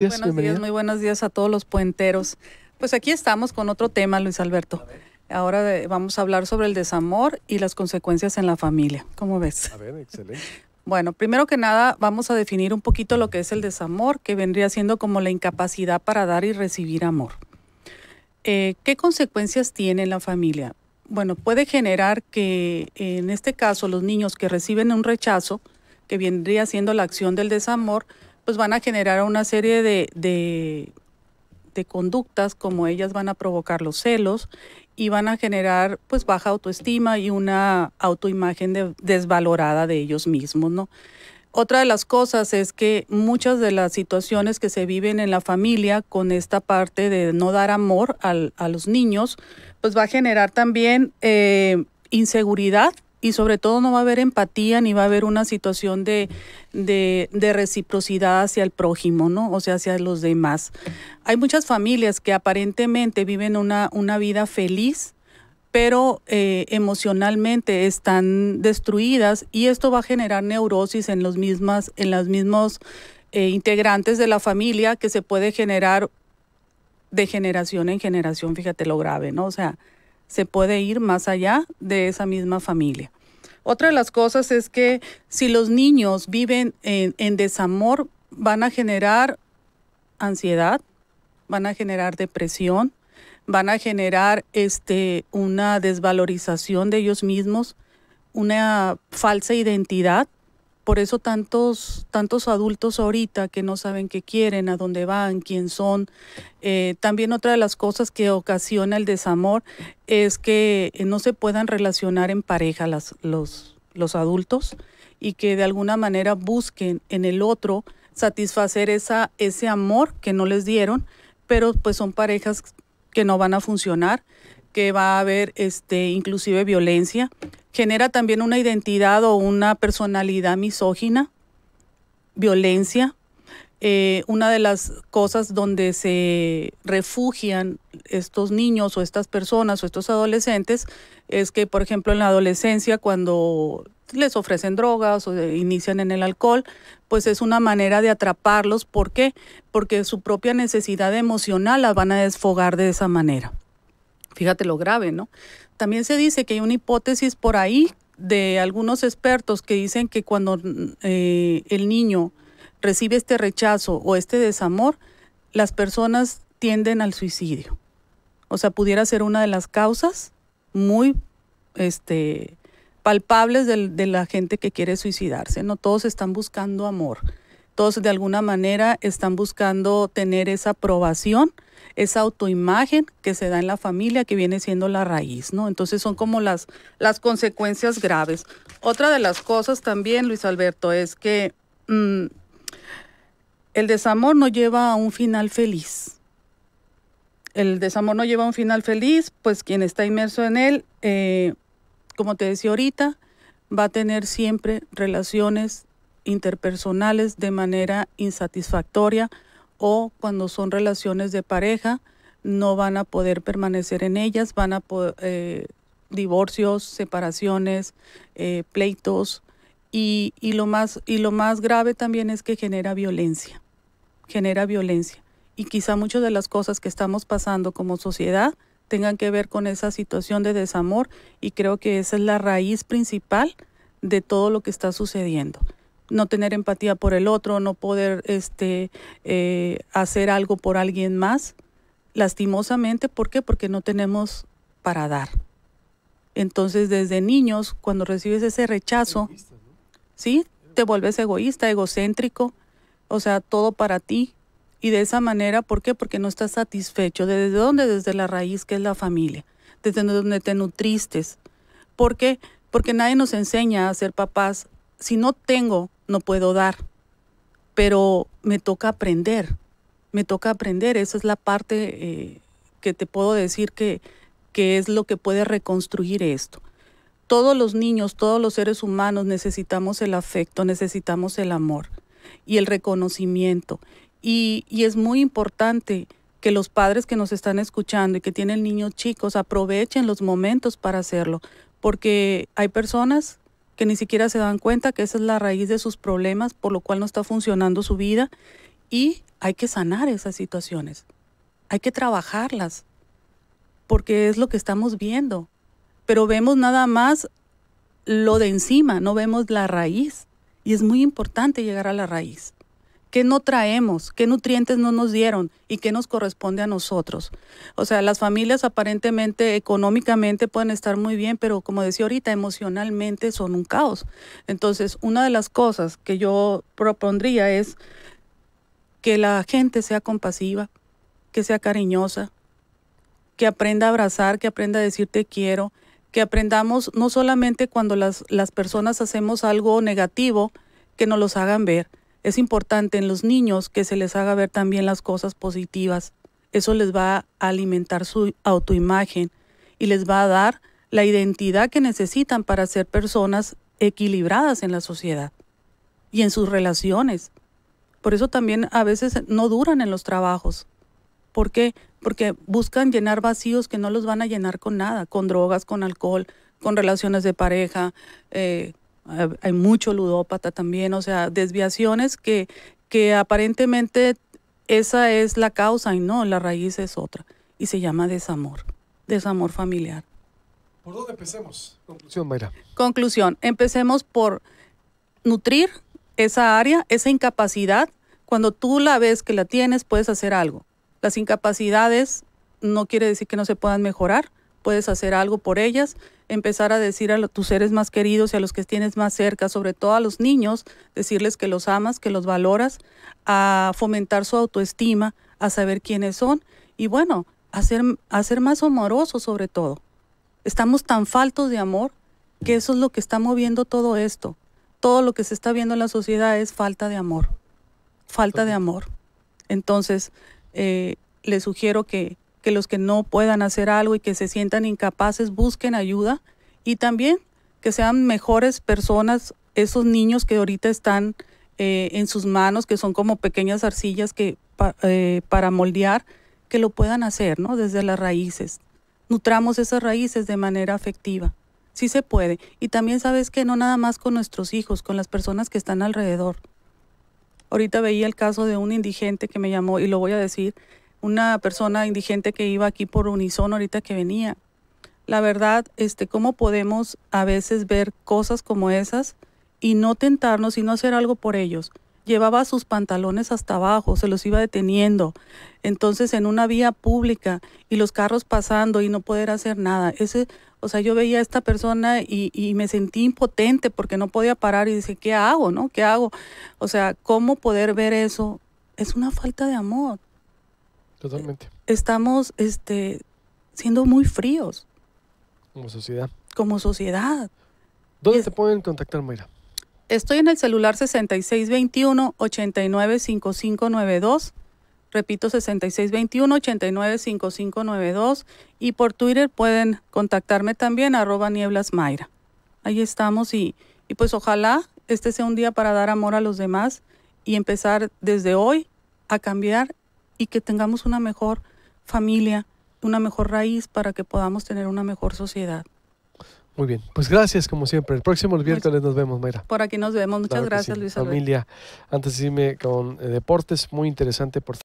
buenos días, muy buenos días a todos los puenteros. Pues aquí estamos con otro tema, Luis Alberto. Ahora eh, vamos a hablar sobre el desamor y las consecuencias en la familia. ¿Cómo ves? A ver, excelente. Bueno, primero que nada vamos a definir un poquito lo que es el desamor, que vendría siendo como la incapacidad para dar y recibir amor. Eh, ¿Qué consecuencias tiene en la familia? Bueno, puede generar que en este caso los niños que reciben un rechazo, que vendría siendo la acción del desamor, pues van a generar una serie de, conductas como ellas van a provocar los celos y van a generar pues baja autoestima y una autoimagen desvalorada de ellos mismos, ¿no? Otra de las cosas es que muchas de las situaciones que se viven en la familia con esta parte de no dar amor a los niños, pues va a generar también eh, inseguridad y sobre todo no va a haber empatía ni va a haber una situación de, reciprocidad hacia el prójimo, ¿no? O sea, hacia los demás. Hay muchas familias que aparentemente viven una, una vida feliz, pero eh, emocionalmente están destruidas y esto va a generar neurosis en los mismas, en mismos eh, integrantes de la familia que se puede generar de generación en generación, fíjate lo grave, ¿no? O sea, se puede ir más allá de esa misma familia. Otra de las cosas es que si los niños viven en, desamor, van a generar ansiedad, van a generar depresión, van a generar este, una desvalorización de ellos mismos, una falsa identidad por eso tantos, tantos adultos ahorita que no saben qué quieren, a dónde van, quién son. Eh, también otra de las cosas que ocasiona el desamor es que eh, no se puedan relacionar en pareja los, los adultos y que de alguna manera busquen en el otro satisfacer esa, ese amor que no les dieron, pero pues son parejas que no van a funcionar, que va a haber este, inclusive violencia genera también una identidad o una personalidad misógina, violencia. Eh, una de las cosas donde se refugian estos niños o estas personas o estos adolescentes es que, por ejemplo, en la adolescencia, cuando les ofrecen drogas o inician en el alcohol, pues es una manera de atraparlos. ¿Por qué? Porque su propia necesidad emocional la van a desfogar de esa manera. Fíjate lo grave, ¿no? También se dice que hay una hipótesis por ahí de algunos expertos que dicen que cuando eh, el niño recibe este rechazo o este desamor, las personas tienden al suicidio. O sea, pudiera ser una de las causas muy este, palpables de, de la gente que quiere suicidarse. No todos están buscando amor, todos de alguna manera están buscando tener esa aprobación esa autoimagen que se da en la familia que viene siendo la raíz, ¿no? Entonces son como las, las consecuencias graves. Otra de las cosas también, Luis Alberto, es que mm, el desamor no lleva a un final feliz. El desamor no lleva a un final feliz, pues quien está inmerso en él, eh, como te decía ahorita, va a tener siempre relaciones interpersonales de manera insatisfactoria, o cuando son relaciones de pareja, no van a poder permanecer en ellas, van a poder, eh, divorcios, separaciones, eh, pleitos y, lo más, y lo más grave también es que genera violencia, genera violencia. Y quizá muchas de las cosas que estamos pasando como sociedad tengan que ver con esa situación de desamor y creo que esa es la raíz principal de todo lo que está sucediendo no tener empatía por el otro, no poder este, eh, hacer algo por alguien más. Lastimosamente, ¿por qué? Porque no tenemos para dar. Entonces, desde niños, cuando recibes ese rechazo, ¿sí? Te vuelves egoísta, egocéntrico, o sea, todo para ti. Y de esa manera, ¿por qué? Porque no estás satisfecho. ¿Desde dónde? Desde la raíz, que es la familia, desde donde te nutristes? ¿Por qué? Porque nadie nos enseña a ser papás. Si no tengo no puedo dar, pero me toca aprender, me toca aprender, esa es la parte eh, que te puedo decir que, que es lo que puede reconstruir esto. Todos los niños, todos los seres humanos necesitamos el afecto, necesitamos el amor y el reconocimiento. Y, y es muy importante que los padres que nos están escuchando y que tienen niños chicos aprovechen los momentos para hacerlo, porque hay personas que ni siquiera se dan cuenta que esa es la raíz de sus problemas, por lo cual no está funcionando su vida. Y hay que sanar esas situaciones, hay que trabajarlas, porque es lo que estamos viendo. Pero vemos nada más lo de encima, no vemos la raíz. Y es muy importante llegar a la raíz qué no traemos, qué nutrientes no nos dieron y qué nos corresponde a nosotros. O sea, las familias aparentemente económicamente pueden estar muy bien, pero como decía ahorita, emocionalmente son un caos. Entonces, una de las cosas que yo propondría es que la gente sea compasiva, que sea cariñosa, que aprenda a abrazar, que aprenda a decir te quiero, que aprendamos no solamente cuando las, las personas hacemos algo negativo, que nos los hagan ver es importante en los niños que se les haga ver también las cosas positivas. Eso les va a alimentar su autoimagen y les va a dar la identidad que necesitan para ser personas equilibradas en la sociedad y en sus relaciones. Por eso también a veces no duran en los trabajos. ¿Por qué? Porque buscan llenar vacíos que no los van a llenar con nada, con drogas, con alcohol, con relaciones de pareja, eh, hay mucho ludópata también, o sea, desviaciones que, aparentemente esa es la causa y no, la raíz es otra y se llama desamor, desamor familiar. ¿Por dónde empecemos? Conclusión, Mayra. Conclusión, empecemos por nutrir esa área, esa incapacidad. Cuando tú la ves que la tienes, puedes hacer algo. Las incapacidades no quiere decir que no se puedan mejorar, puedes hacer algo por ellas, empezar a decir a tus seres más queridos y a los que tienes más cerca, sobre todo a los niños, decirles que los amas, que los valoras, a fomentar su autoestima, a saber quiénes son y bueno, a ser, más amoroso sobre todo. Estamos tan faltos de amor que eso es lo que está moviendo todo esto. Todo lo que se está viendo en la sociedad es falta de amor. Falta de amor. Entonces, les eh, le sugiero que que los que no puedan hacer algo y que se sientan incapaces busquen ayuda y también que sean mejores personas esos niños que ahorita están eh, en sus manos, que son como pequeñas arcillas que, eh, para moldear, que lo puedan hacer, ¿no? Desde las raíces. Nutramos esas raíces de manera afectiva. Sí se puede. Y también sabes que no nada más con nuestros hijos, con las personas que están alrededor. Ahorita veía el caso de un indigente que me llamó, y lo voy a decir, una persona indigente que iba aquí por Unison ahorita que venía. La verdad, este, ¿cómo podemos a veces ver cosas como esas y no tentarnos y no hacer algo por ellos? Llevaba sus pantalones hasta abajo, se los iba deteniendo. Entonces, en una vía pública y los carros pasando y no poder hacer nada. Ese, o sea, yo veía a esta persona y, me sentí impotente porque no podía parar y dije, ¿qué hago? ¿No? ¿Qué hago? O sea, ¿cómo poder ver eso? Es una falta de amor. Totalmente. Estamos este, siendo muy fríos. Como sociedad. Como sociedad. ¿Dónde se pueden contactar, Mayra? Estoy en el celular 6621-895592. Repito, 6621-895592. Y por Twitter pueden contactarme también, arroba nieblas Mayra. Ahí estamos y, y pues ojalá este sea un día para dar amor a los demás y empezar desde hoy a cambiar y que tengamos una mejor familia, una mejor raíz para que podamos tener una mejor sociedad. Muy bien, pues gracias como siempre. El próximo viernes nos vemos, Mayra. Por aquí nos vemos. Muchas gracias, Luis. Alberto. Familia, antes de irme con eh, deportes, muy interesante. Por